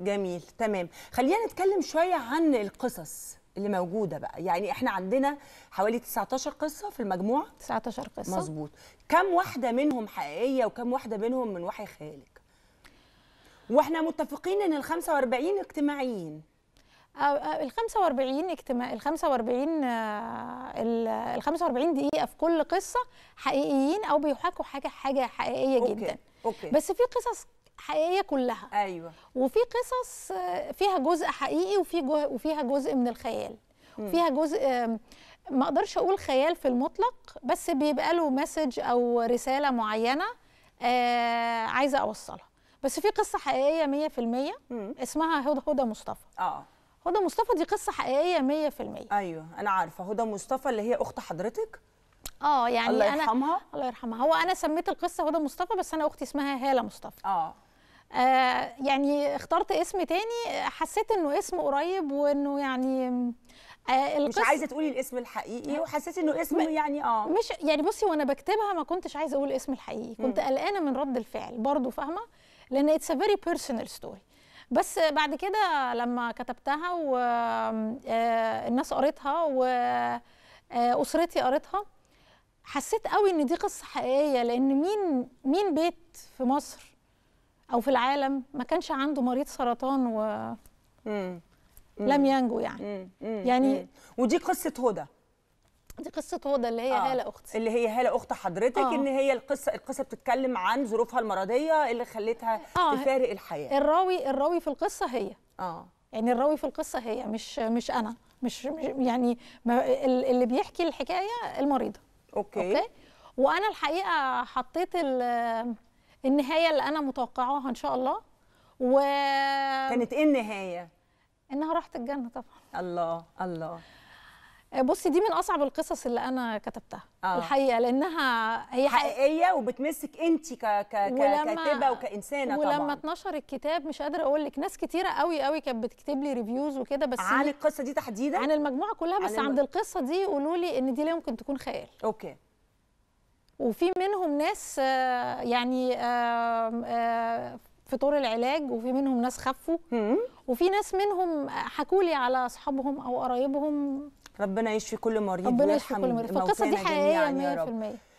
جميل تمام خلينا نتكلم شويه عن القصص اللي موجوده بقى يعني احنا عندنا حوالي 19 قصه في المجموعه 19 قصه مظبوط كم واحده منهم حقيقيه وكم واحده منهم من وحي خيالك واحنا متفقين ان ال 45 اجتماعيين ال 45 اجتماع ال 45 آه، ال 45 دقيقه في كل قصه حقيقيين او بيحاكوا حاجه حاجه حقيقيه أوكي. جدا أوكي. بس في قصص حقيقيه كلها ايوه وفي قصص فيها جزء حقيقي وفي وفيها جزء من الخيال فيها جزء ما اقدرش اقول خيال في المطلق بس بيبقى له مسج او رساله معينه آه عايزه اوصلها بس في قصه حقيقيه 100% اسمها هدى هدى مصطفى اه هدى مصطفى دي قصه حقيقيه 100% ايوه انا عارفه هدى مصطفى اللي هي اخت حضرتك اه يعني الله يرحمها. انا الله يرحمها الله يرحمها هو انا سميت القصه هدى مصطفى بس انا اختي اسمها هاله مصطفى اه آه، يعني اخترت اسم تاني حسيت انه اسم قريب وانه يعني آه مش عايزه تقولي الاسم الحقيقي آه، وحسيت انه اسم يعني اه مش يعني بصي وانا بكتبها ما كنتش عايزه اقول الاسم الحقيقي كنت قلقانه من رد الفعل برضه فاهمه لان اتس ا فيري بيرسونال ستوري بس بعد كده لما كتبتها والناس آه، قريتها واسرتي قريتها حسيت قوي ان دي قصه حقيقيه لان مين مين بيت في مصر او في العالم ما كانش عنده مريض سرطان و مم. لم ينجو يعني مم. يعني ودي قصه هدى دي قصه هدى اللي هي آه. هاله اختي اللي هي هاله اخت حضرتك آه. ان هي القصه القصه بتتكلم عن ظروفها المرضيه اللي خلتها آه. تفارق الحياه الراوي الراوي في القصه هي اه يعني الراوي في القصه هي مش مش انا مش, مش يعني اللي بيحكي الحكايه المريضه اوكي اوكي وانا الحقيقه حطيت ال النهايه اللي انا متوقعاها ان شاء الله و كانت ايه النهايه انها راحت الجنه طبعا الله الله آه، بصي دي من اصعب القصص اللي انا كتبتها آه. الحقيقه لانها هي حقيقيه وبتمسك انت ك... ك... ككاتبه وكانسانه ولما طبعا ولما اتنشر الكتاب مش قادره اقول لك ناس كتيره قوي قوي كانت بتكتب لي ريفيوز وكده بس عن القصه دي تحديدا عن المجموعه كلها بس عند الم... عند القصه دي قولوا لي ان دي لا يمكن تكون خيال اوكي وفي منهم ناس آه، يعني آه، آه، في طور العلاج وفي منهم ناس خفوا وفي ناس منهم حكوا لي على اصحابهم او قرايبهم ربنا يشفي كل مريض ربنا يشفي كل مريض فالقصه دي حقيقيه 100%